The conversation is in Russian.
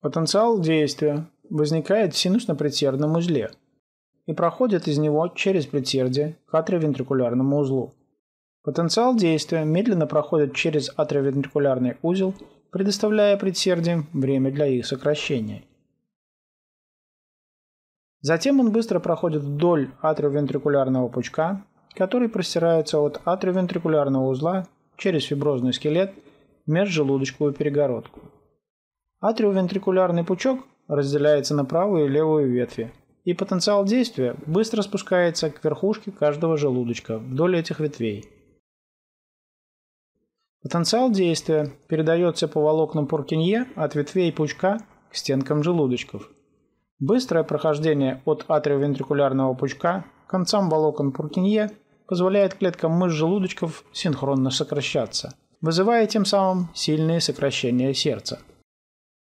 Потенциал действия возникает в синусно-предсердном узле и проходит из него через предсердие к атриовентрикулярному узлу. Потенциал действия медленно проходит через атриовентрикулярный узел, предоставляя предсердиям время для их сокращения. Затем он быстро проходит вдоль атриовентрикулярного пучка, который простирается от атриовентрикулярного узла через фиброзный скелет в межжелудочковую перегородку. Атриовентрикулярный пучок разделяется на правую и левую ветви, и потенциал действия быстро спускается к верхушке каждого желудочка вдоль этих ветвей. Потенциал действия передается по волокнам Пуркинье от ветвей пучка к стенкам желудочков. Быстрое прохождение от атриовентрикулярного пучка к концам волокон Пуркинье позволяет клеткам мышц желудочков синхронно сокращаться, вызывая тем самым сильные сокращения сердца.